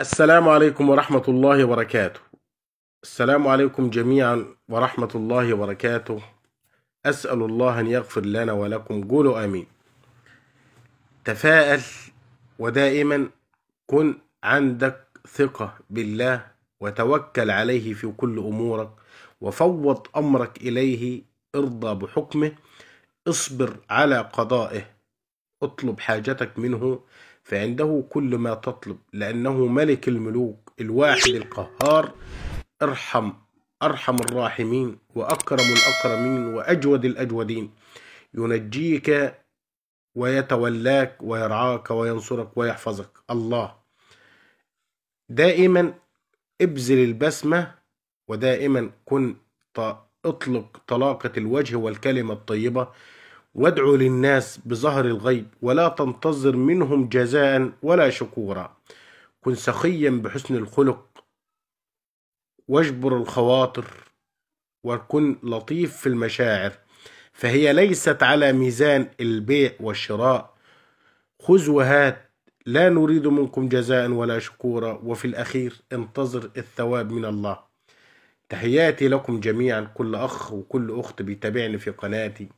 السلام عليكم ورحمة الله وبركاته. السلام عليكم جميعا ورحمة الله وبركاته. أسأل الله أن يغفر لنا ولكم قولوا آمين. تفاءل ودائما كن عندك ثقة بالله وتوكل عليه في كل أمورك وفوض أمرك إليه ارضى بحكمه اصبر على قضائه اطلب حاجتك منه فعنده كل ما تطلب لأنه ملك الملوك الواحد القهار ارحم أرحم الراحمين وأكرم الأكرمين وأجود الأجودين ينجيك ويتولاك ويرعاك وينصرك ويحفظك الله دائما ابذل البسمة ودائما كن اطلق طلاقة الوجه والكلمة الطيبة وادعوا للناس بظهر الغيب ولا تنتظر منهم جزاء ولا شكورا كن سخيا بحسن الخلق واجبر الخواطر وكن لطيف في المشاعر فهي ليست على ميزان البيع والشراء خذ وهات لا نريد منكم جزاء ولا شكورا وفي الأخير انتظر الثواب من الله تحياتي لكم جميعا كل أخ وكل أخت بيتابعني في قناتي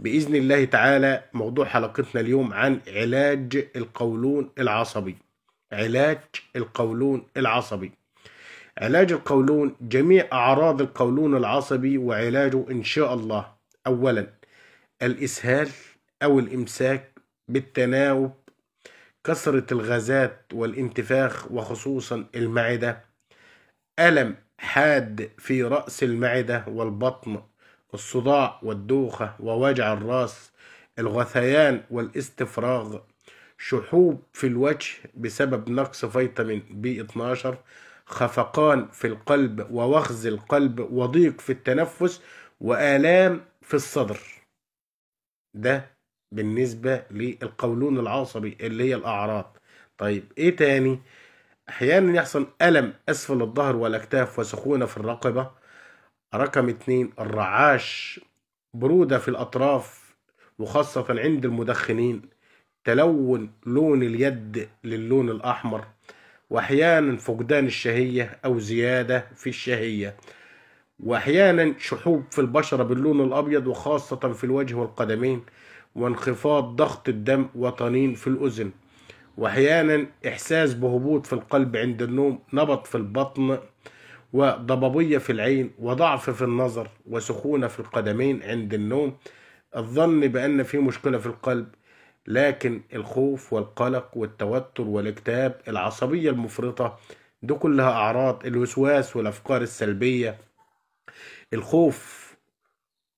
باذن الله تعالى موضوع حلقتنا اليوم عن علاج القولون العصبي علاج القولون العصبي علاج القولون جميع اعراض القولون العصبي وعلاجه ان شاء الله اولا الاسهال او الامساك بالتناوب كثرة الغازات والانتفاخ وخصوصا المعدة ألم حاد في رأس المعدة والبطن الصداع والدوخة ووجع الراس الغثيان والاستفراغ شحوب في الوجه بسبب نقص فيتامين بي 12 خفقان في القلب ووخز القلب وضيق في التنفس وآلام في الصدر ده بالنسبة للقولون العصبي اللي هي الأعراض طيب إيه تاني؟ أحيانا يحصل ألم أسفل الظهر والأكتاف وسخونة في الرقبة رقم اثنين الرعاش برودة في الأطراف وخاصة عند المدخنين تلون لون اليد للون الأحمر وأحيانا فقدان الشهية أو زيادة في الشهية وأحيانا شحوب في البشرة باللون الأبيض وخاصة في الوجه والقدمين وانخفاض ضغط الدم وطنين في الأذن وأحيانا إحساس بهبوط في القلب عند النوم نبط في البطن وضبابية في العين وضعف في النظر وسخونة في القدمين عند النوم الظن بأن في مشكلة في القلب لكن الخوف والقلق والتوتر والاكتئاب العصبية المفرطة دي كلها أعراض الوسواس والأفكار السلبية الخوف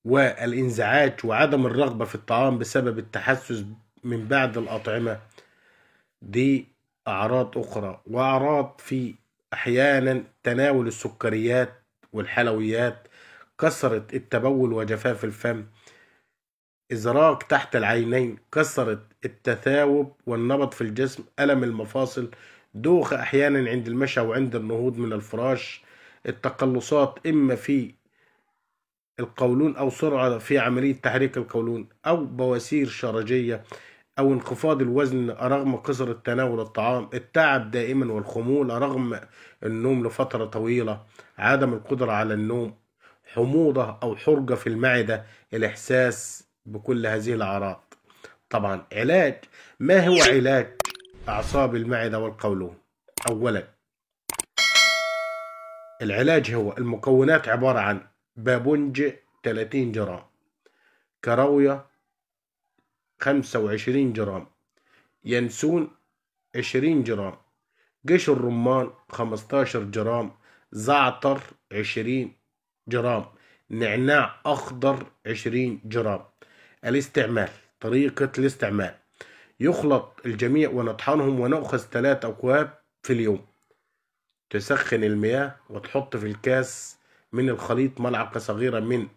والانزعاج وعدم الرغبة في الطعام بسبب التحسس من بعد الأطعمة دي أعراض أخرى وأعراض في أحيانا تناول السكريات والحلويات كثرة التبول وجفاف الفم إزراق تحت العينين كثرة التثاوب والنبض في الجسم ألم المفاصل دوخة أحيانا عند المشى وعند النهوض من الفراش التقلصات إما في القولون أو سرعة في عملية تحريك القولون أو بواسير شرجية أو انخفاض الوزن رغم كثرة تناول الطعام التعب دائما والخمول رغم النوم لفترة طويلة عدم القدرة على النوم حموضة أو حرجة في المعدة الإحساس بكل هذه الأعراض طبعا علاج ما هو علاج أعصاب المعدة والقولون أولا العلاج هو المكونات عبارة عن بابونج 30 جرام كراوية خمسة وعشرين جرام ينسون عشرين جرام قش الرمان خمستاشر جرام زعتر عشرين جرام نعناع أخضر عشرين جرام الاستعمال طريقة الاستعمال يخلط الجميع ونطحنهم ونأخذ ثلاث أكواب في اليوم تسخن المياه وتحط في الكاس من الخليط ملعقة صغيرة من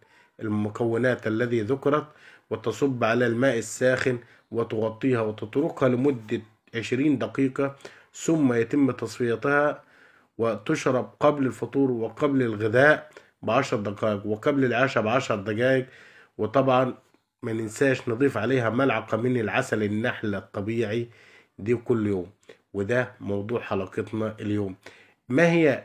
المكونات الذي ذكرت وتصب على الماء الساخن وتغطيها وتتركها لمدة عشرين دقيقة ثم يتم تصفيتها وتشرب قبل الفطور وقبل الغذاء بعشر دقائق وقبل العشاء بعشر دقائق وطبعا ما ننساش نضيف عليها ملعقة من العسل النحل الطبيعي دي كل يوم وده موضوع حلقتنا اليوم ما هي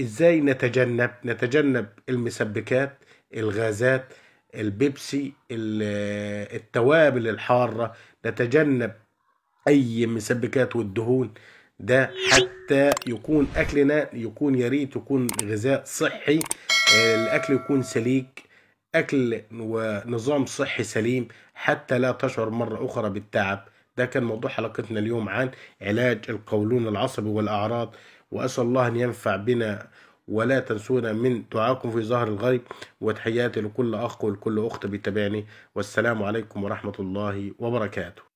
ازاي نتجنب نتجنب المسبكات الغازات البيبسي التوابل الحارة نتجنب أي مسبكات والدهون ده حتى يكون أكلنا يكون يا ريت يكون غذاء صحي آه، الأكل يكون سليك أكل ونظام صحي سليم حتى لا تشعر مرة أخرى بالتعب ده كان موضوع حلقتنا اليوم عن علاج القولون العصبي والأعراض وأسأل الله أن ينفع بنا ولا تنسونا من دعائكم في ظهر الغيب وتحياتي لكل أخ ولكل أخت بيتابعني والسلام عليكم ورحمة الله وبركاته